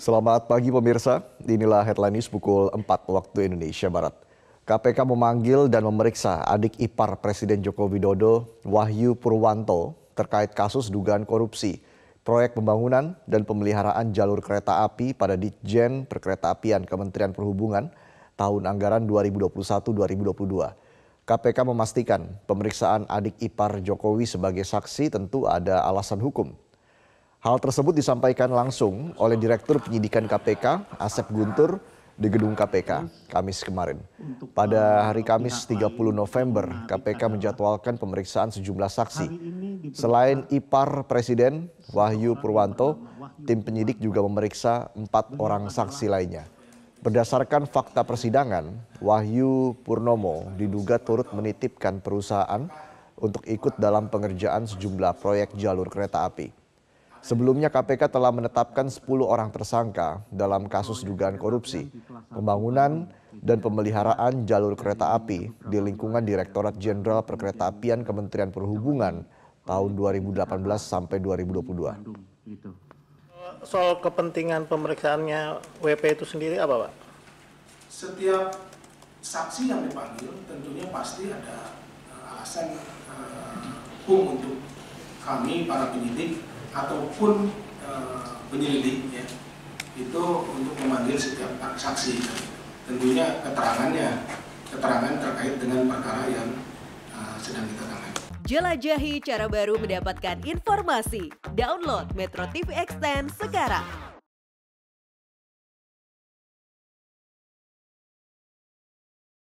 Selamat pagi pemirsa, inilah headline news pukul 4 waktu Indonesia Barat. KPK memanggil dan memeriksa adik ipar Presiden Joko Widodo, Wahyu Purwanto, terkait kasus dugaan korupsi, proyek pembangunan dan pemeliharaan jalur kereta api pada Ditjen Perkeretaapian Kementerian Perhubungan tahun anggaran 2021-2022. KPK memastikan pemeriksaan adik ipar Jokowi sebagai saksi tentu ada alasan hukum. Hal tersebut disampaikan langsung oleh Direktur Penyidikan KPK, Asep Guntur, di gedung KPK Kamis kemarin. Pada hari Kamis 30 November, KPK menjadwalkan pemeriksaan sejumlah saksi. Selain Ipar Presiden Wahyu Purwanto, tim penyidik juga memeriksa empat orang saksi lainnya. Berdasarkan fakta persidangan, Wahyu Purnomo diduga turut menitipkan perusahaan untuk ikut dalam pengerjaan sejumlah proyek jalur kereta api. Sebelumnya KPK telah menetapkan 10 orang tersangka dalam kasus dugaan korupsi, pembangunan, dan pemeliharaan jalur kereta api di lingkungan Direktorat Jenderal Perkeretaapian Kementerian Perhubungan tahun 2018 sampai 2022. Soal kepentingan pemeriksaannya WP itu sendiri apa, Pak? Setiap saksi yang dipanggil tentunya pasti ada eh, alasan eh, hukum uh, untuk kami para penyidik ataupun e, penyelidik ya, itu untuk memanggil setiap saksi tentunya keterangannya keterangan terkait dengan perkara yang e, sedang kita tangani. Jelajahi cara baru mendapatkan informasi. Download Metro TV Extend sekarang.